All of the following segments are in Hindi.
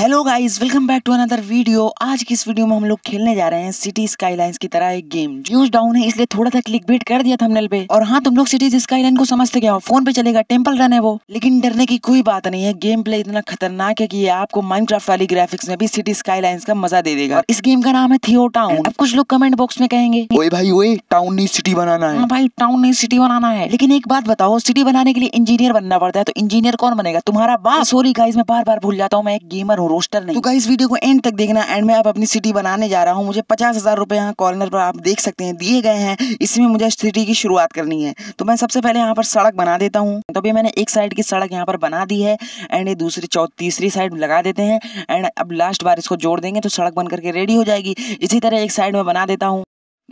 hello guys welcome back to another video आज की इस वीडियो में हम लोग खेलने जा रहे हैं सिटी स्काईलाइंस की तरह एक गेम ज्यूज डाउन है इसलिए थोड़ा सा क्लिक बेट कर दिया थंबनेल पे और हाँ तुम लोग सिटीज स्काईलाइन को समझते क्या हो फोन पे चलेगा टेम्पल रन है वो लेकिन डरने की कोई बात नहीं है गेम प्ले इतना खतरनाक है की आपको माइंड वाली ग्राफिक्स में भी सिटी स्काई का मजा दे देगा इस गेम का नाम है थियो टाउन अब कुछ लोग कमेंट बॉक्स में कहेंगे भाई वही टाउन नहीं सिटी बनाना है हाँ भाई टाउन नहीं सिटी बनाना है लेकिन एक बात बताओ सिटी बनाने के लिए इंजीनियर बनना पड़ता है तो इंजीनियर कौन बनेगा तुम्हारा बात सोरी गाइज में बार बार भूल जाता हूँ मैं एक गेमर हूँ रोस्टर नहीं तो गाइस वीडियो को एंड तक देखना एंड में आप अपनी सिटी बनाने जा रहा हूँ मुझे पचास हजार रुपए यहाँ कॉर्नर पर आप देख सकते हैं दिए गए हैं इसमें मुझे सिटी की शुरुआत करनी है तो मैं सबसे पहले यहाँ पर सड़क बना देता हूँ तो अभी मैंने एक साइड की सड़क यहाँ पर बना दी है एंड ये दूसरी चौ तीसरी साइड लगा देते हैं एंड अब लास्ट बार इसको जोड़ देंगे तो सड़क बन करके रेडी हो जाएगी इसी तरह एक साइड में बना देता हूँ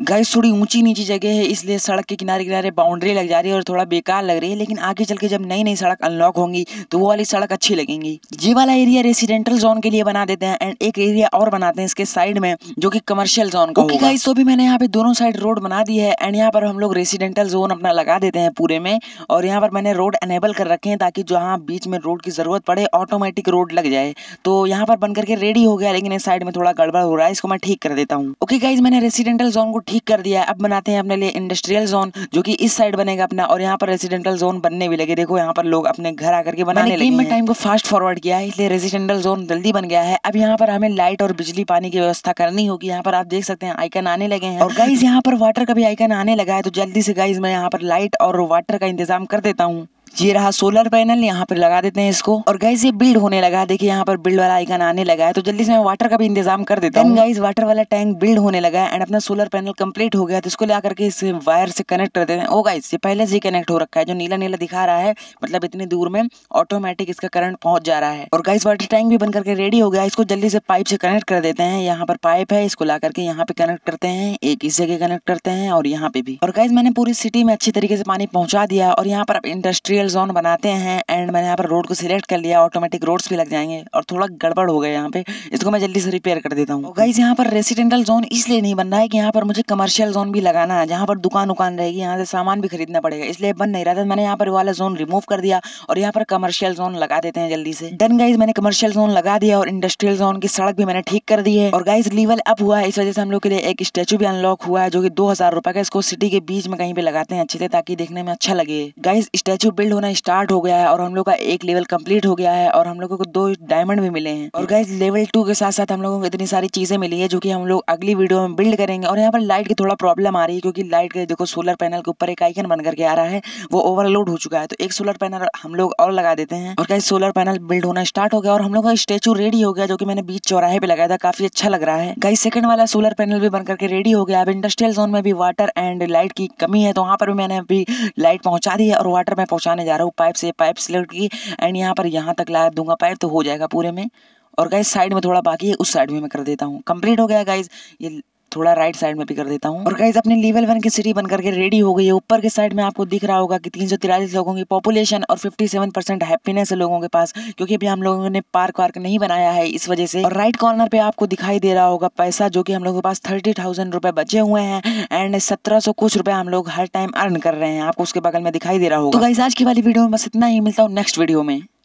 गाइस थोड़ी ऊंची नीची जगह है इसलिए सड़क के किनारे किनारे बाउंड्री लग जा रही है और थोड़ा बेकार लग रही है लेकिन आगे चल के जब नई नई सड़क अनलॉक होंगी तो वो वाली सड़क अच्छी लगेंगी ये वाला एरिया रेसिडेंटल जोन के लिए बना देते हैं एंड एक एरिया और बनाते हैं इसके साइड में जो की कमर्शियल जोन का okay, गाइस तो भी मैंने यहाँ पे दोनों साइड रोड बना दी है एंड यहाँ पर हम लोग रेसिडेंटल जोन अपना लगा देते हैं पूरे में और यहाँ पर मैंने रोड एनेबल कर रखे हैं ताकि जहाँ बीच में रोड की जरूरत पड़े ऑटोमेटिक रोड लग जाए तो यहाँ पर बन करके रेडी हो गया लेकिन इस साइड में थोड़ा गड़बड़ हो रहा है इसको मैं ठीक कर देता हूँ ओके गाइज मैंने रेसिडेंटल जोन को ठीक कर दिया है अब बनाते हैं अपने लिए इंडस्ट्रियल जोन जो कि इस साइड बनेगा अपना और यहाँ पर रेजिडेंटल जोन बनने भी लगे देखो यहाँ पर लोग अपने घर आकर के बनाने लगे हैं टाइम को फास्ट फॉरवर्ड किया है इसलिए रेजिडेंटल जोन जल्दी बन गया है अब यहाँ पर हमें लाइट और बिजली पानी की व्यवस्था करनी होगी यहाँ पर आप देख सकते हैं आइकन आने लगे हैं और गाइज यहाँ पर वाटर का भी आइकन आने लगा है तो जल्दी से गाइज मैं यहाँ पर लाइट और वाटर का इंतजाम कर देता हूँ ये रहा सोलर पैनल यहाँ पर लगा देते हैं इसको और गाइज ये बिल्ड होने लगा है देखिए यहाँ पर बिल्ड वाला आइकन आने लगा है तो जल्दी से मैं वाटर का भी इंतजाम कर देता हूँ गाइज वाटर वाला टैंक बिल्ड होने लगा है एंड अपना सोलर पैनल कंप्लीट हो गया तो इसको ला करके इस वायर से कनेक्ट कर देते हैं ओ oh, गाइज ये पहले से ही कनेक्ट हो रखा है जो नीला नीला दिखा रहा है मतलब इतनी दूर में ऑटोमेटिक इसका करंट पहुंच जा रहा है और गाइस वाटर टैंक भी बन करके रेडी हो गया इसको जल्दी से पाइप से कनेक्ट कर देते हैं यहाँ पर पाइप है इसको ला करके यहाँ पे कनेक्ट करते हैं एक इस जगह कनेक्ट करते हैं और यहाँ पे भी और गाइज मैंने पूरी सिटी में अच्छी तरीके से पानी पहुंचा दिया और यहाँ पर अब इंडस्ट्रियल न्यूट्रल जोन बनाते हैं एंड मैंने यहाँ पर रोड को सिलेक्ट कर लिया ऑटोमेटिक रोड्स भी लग जाएंगे और थोड़ा गड़बड़ हो गया यहाँ पे इसको मैं जल्दी से रिपेयर कर देता हूँ गाइज तो यहाँ पर रेसिडेंटल जोन इसलिए नहीं बन रहा है कि यहाँ पर मुझे कमर्शियल जोन भी लगाना है जहाँ पर दुकान उकान रहेगी यहाँ से सामान भी खरीदना पड़ेगा इसलिए बन नहीं रहा था मैंने यहाँ पर वाला जोन रिमूव कर दिया और यहाँ पर कमर्शियल जोन लगा देते हैं जल्दी से डन गाइज मैंने कमर्शियल जोन लगा दिया और इंडस्ट्रियल जोन की सड़क भी मैंने ठीक कर दी है और गाइज लेवल अप हुआ है इस वजह से हम लोग के लिए एक स्टेचू भी अनलॉक हुआ है जो कि दो हजार रुपए का इसको सिटी के बीच में कहीं पे लगाते हैं अच्छे से ताकि देखने में अच्छा लगे गाइज स्टेचू बिल्ड बिल्ड होना स्टार्ट हो गया है और हम लोग का एक लेवल कंप्लीट हो गया है और हम लोगों को दो डायमंड भी मिले हैं और गाइज लेवल टू के साथ साथ हम लोगों को इतनी सारी चीज़ें मिली है जो कि हम लोग अगली वीडियो में बिल्ड करेंगे और यहाँ पर लाइट की थोड़ा प्रॉब्लम आ रही है क्योंकि लाइट का देखो सोलर पैनल के ऊपर एक आइकन बन करके आ रहा है वो ओवरलोड हो चुका है तो एक सोलर पैनल हम लोग और लगा देते हैं और गाइज सोलर पैनल बिल्ड होना स्टार्ट हो गया और हम लोग का स्टेचू रेडी हो गया जो कि मैंने बीच चौराहे पे लगाया था काफी अच्छा लग रहा है गाइज सेकंड वाला सोलर पैनल भी बन करके रेडी हो गया अब इंडस्ट्रियल जोन में भी वाटर एंड लाइट की कमी है तो वहाँ पर भी मैंने अभी लाइट पहुंचा दी है और वाटर में पहुंचाने लगाने जा रहा हूँ पाइप से पाइप सेलेक्ट की एंड यहाँ पर यहाँ तक ला दूंगा पाइप तो हो जाएगा पूरे में और गाइज साइड में थोड़ा बाकी है उस साइड में मैं कर देता हूँ कंप्लीट हो गया गाइज ये थोड़ा राइट साइड में भी कर देता हूँ और गाइज अपने लेवल वन की सिटी बनकर के रेडी हो गई है ऊपर के साइड में आपको दिख रहा होगा कि तीन लोगों की पॉपुलेशन और फिफ्टी हैप्पीनेस है लोगों के पास क्योंकि अभी हम लोगों ने पार्क वार्क नहीं बनाया है इस वजह से और राइट कॉर्नर पे आपको दिखाई दे रहा होगा पैसा जो कि हम लोगों के पास थर्टी थाउजेंड रुपए बचे हुए हैं एंड सत्रह सौ कुछ रुपए हम लोग हर टाइम अर्न कर रहे हैं आपको उसके बगल में दिखाई दे रहा होगा तो गाइज आज की वाली वीडियो में बस इतना ही मिलता हूँ नेक्स्ट वीडियो में